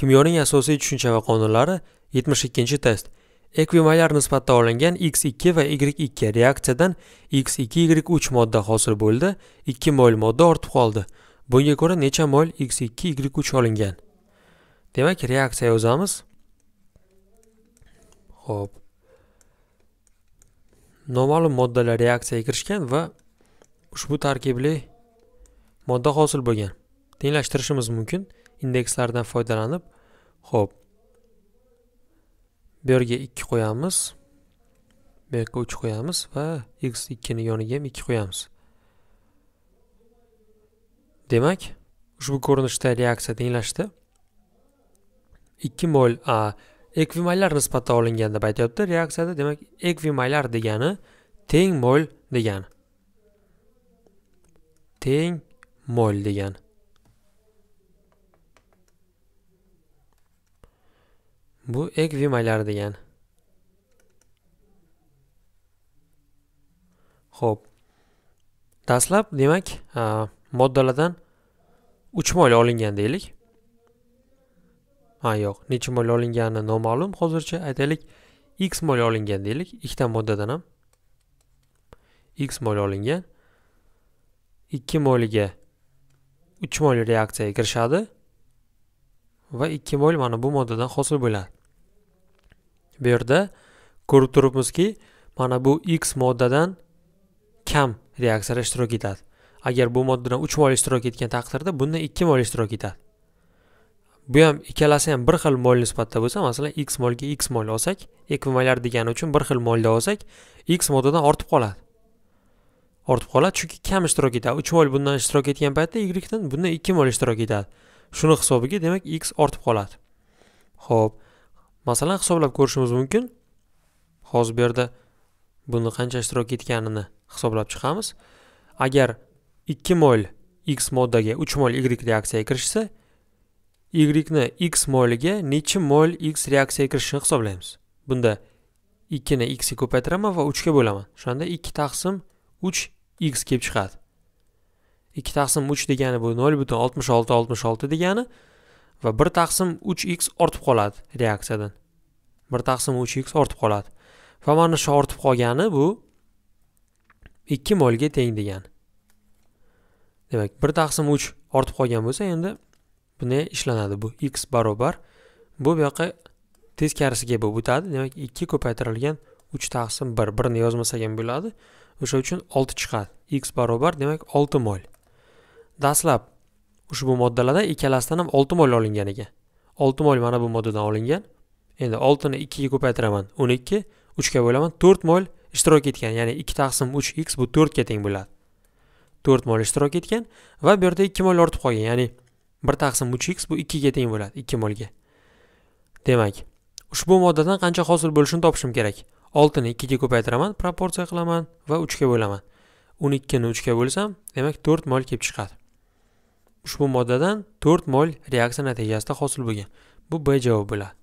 kimyoning asosiy tushuncha va qonunlari 72 test Ekvivalent nisbatda olingan x2 va y2 reaksiyadan x2 y3 modda hosil bo'ldi 2 mol modda ortib qoldi bunga ko'ra necha mol x2 y3 olingan demak reaksiya yozamiz Xo'p. Normal moddalar reaksiyaga kirishgan va ushbu tarkibli modda hosil bo'lgan tenglashtirishimiz mumkin indekslardan foydalanib ho'p bu yerga ikki qo'yamiz bu yerga uch qo'yamiz va x ikkini yoniga ham ikki qo'yamiz demak ushbu ko'rinishda reaksiya tenglashdi ikki mol a ekvimaylar nisbatda olingan deb aytyapti reaksiyada demak ekvimaylar degani teng mol degani teng mol degani bu ekvimaylar degan xo'p dastlab demak moddalardan uch moyla olingan deylik ha yo'q necha moyla olingani noma'lum hozircha aytaylik x moyla olingan deylik ikkita moddadan ham x moyla olingan ikki moyliga uch moyli reaksiyaga kirishadi va ikki mol mana bu moddadan hosil bo'ladi bu yerda ko'rib turibmizki mana bu x moddadan kam reaksiyalar ishtirok etadi agar bu moddadan uch mol ishtirok etgan taqdirda bundan ikki mol ishtirok etadi bu ham ikkalasi ham bir xil mol nisbatda bo'lsa masalan x molga x mol olsak ekvimalyar degani uchun bir xil molda olsak x moddadan ortib qoladi ortib qoladi chunki kam ishtirok etadi uch mol bundan ishtirok etgan paytda y dan bundan ikki mol ishtirok etadi shuni hisobiga demak x ortib qoladi ho'p masalan hisoblab ko'rishimiz mumkin hozir bu yerda buni qancha ishtirok etganini hisoblab chiqamiz agar ikki mol x moddaga uch mol y reaksiyaga kirishsa y ni x moliga nechi mol x reaksiyaga kirishini hisoblaymiz bunda ikkini x ga ko'paytiraman va uchga bo'laman o'shanda ikki taqsim uch x kelib chiqadi 2 taqsim 3 degani bu 0 butun 66 66 degani va 1 taqsim 3x ortib qoladi reaksiyadan 1 taqsim 3x ortib qoladi va mana shu ortib qolgani bu 2 molga teng degan. demak 1 taqsim 3 ortib qolgan bo'lsa endi buni ishlanadi bu x barobar bu bu yoqqa teskarisiga bo'lib o'tadi demak 2 ko'paytirilgan 3 taqsim 1 1 ni yozmasak ham bo'ladi o'sha uchun 6 chiqadi x barobar demak 6 mol dastlab ushbu moddalardan ikkalasidan ham olti mo'l olingan ekan olti mo'l mana bu moddadan olingan endi oltini ikkiga ko'paytiraman o'n ikki uchga bo'laman to'rt mo'l ishtirok etgan ya'ni ikki taqsim uch x bu to'rtga teng bo'ladi to'rt mo'l ishtirok etgan va bu yerda ikki mo'l ortib qolgan ya'ni bir taqsim uch x bu ikkiga teng bo'ladi ikki mo'lga demak ushbu moddadan qancha hosil bo'lishini topishim kerak oltini ikkiga ko'paytiraman proporsiya qilaman va uchga bo'laman o'n ikkini uchga bo'lsam demak to'rt mo'l kelib chiqadi ushbu moddadan to'rt mol reaksiya natijasida hosil bo'lgan bu b javobi bo'ladi